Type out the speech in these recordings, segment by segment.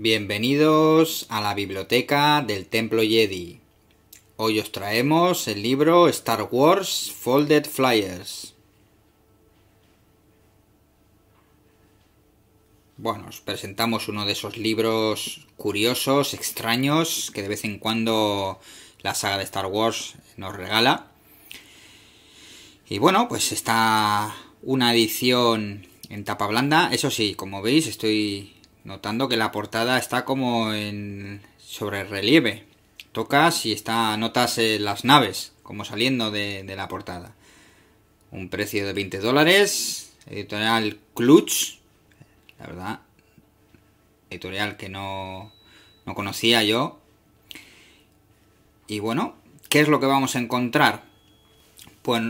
Bienvenidos a la biblioteca del Templo Jedi. Hoy os traemos el libro Star Wars Folded Flyers. Bueno, os presentamos uno de esos libros curiosos, extraños, que de vez en cuando la saga de Star Wars nos regala. Y bueno, pues está una edición en tapa blanda. Eso sí, como veis, estoy notando que la portada está como en sobre relieve. Tocas y está, notas las naves como saliendo de, la portada. Un precio de 20 dólares. Editorial Clutch. La verdad. Editorial que no, no conocía yo. Y bueno, ¿qué es lo que vamos a encontrar? Pues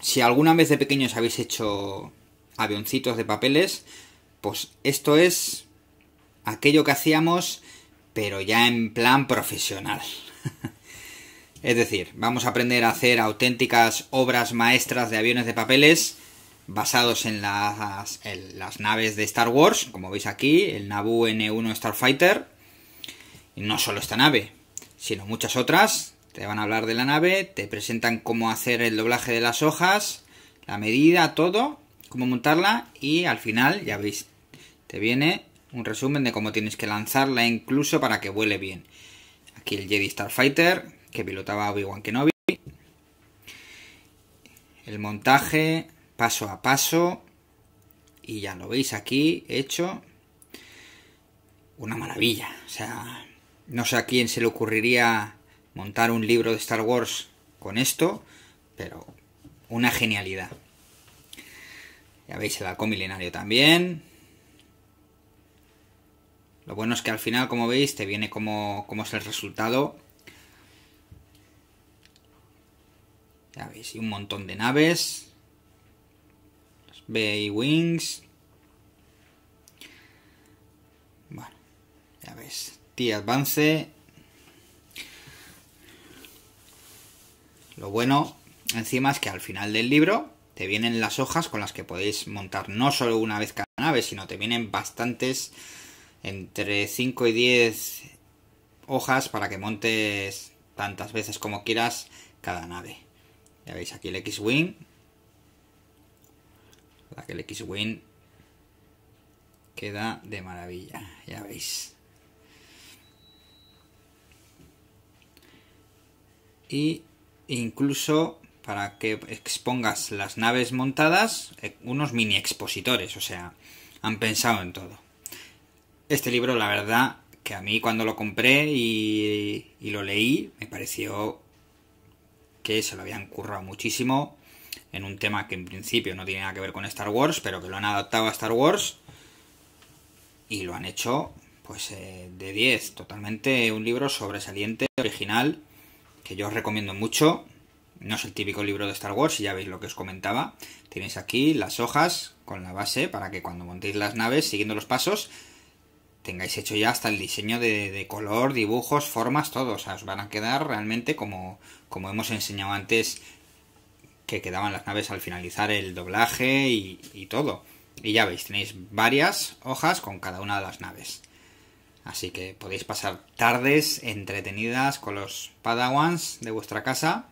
si alguna vez de pequeños habéis hecho avioncitos de papeles, pues esto es aquello que hacíamos, pero ya en plan profesional. es decir, vamos a aprender a hacer auténticas obras maestras de aviones de papeles basados en las, naves de Star Wars, como veis aquí, el NABU N1 Starfighter. Y no solo esta nave, sino muchas otras. Te van a hablar de la nave, te presentan cómo hacer el doblaje de las hojas, la medida, todo, cómo montarla y al final, ya veis, te viene un resumen de cómo tienes que lanzarla incluso para que vuele bien. Aquí el Jedi Starfighter, que pilotaba Obi-Wan Kenobi. El montaje, paso a paso. Y ya lo veis aquí, hecho. Una maravilla. O sea, no sé a quién se le ocurriría montar un libro de Star Wars con esto, pero una genialidad. Ya veis el halcón milenario también, lo bueno es que al final, como veis, te viene como, es el resultado. Ya veis, y un montón de naves. Bay wings Bueno, ya veis. T-Advance. Lo bueno, encima, es que al final del libro te vienen las hojas con las que podéis montar no solo una vez cada nave, sino te vienen bastantes entre 5 y 10 hojas para que montes tantas veces como quieras cada nave. Ya veis aquí el X-Wing. que el X-Wing queda de maravilla, ya veis. Y incluso para que expongas las naves montadas, eh, unos mini expositores, o sea, han pensado en todo. Este libro, la verdad, que a mí cuando lo compré y, lo leí, me pareció que se lo habían currado muchísimo en un tema que en principio no tiene nada que ver con Star Wars, pero que lo han adaptado a Star Wars y lo han hecho pues eh, de 10, totalmente un libro sobresaliente, original, que yo os recomiendo mucho. No es el típico libro de Star Wars, ya veis lo que os comentaba. Tenéis aquí las hojas con la base para que cuando montéis las naves, siguiendo los pasos, tengáis hecho ya hasta el diseño de, color, dibujos, formas, todo. O sea, os van a quedar realmente como, como hemos enseñado antes que quedaban las naves al finalizar el doblaje y, todo. Y ya veis, tenéis varias hojas con cada una de las naves. Así que podéis pasar tardes entretenidas con los padawans de vuestra casa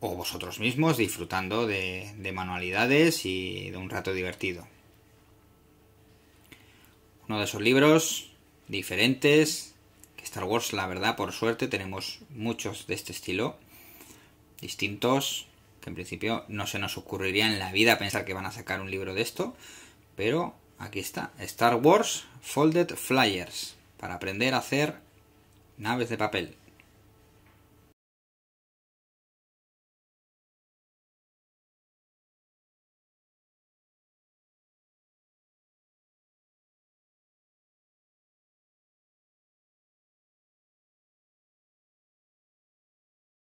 o vosotros mismos disfrutando de manualidades y de un rato divertido. Uno de esos libros diferentes. Que Star Wars, la verdad, por suerte, tenemos muchos de este estilo. Distintos. Que en principio no se nos ocurriría en la vida pensar que van a sacar un libro de esto. Pero aquí está. Star Wars Folded Flyers. Para aprender a hacer naves de papel.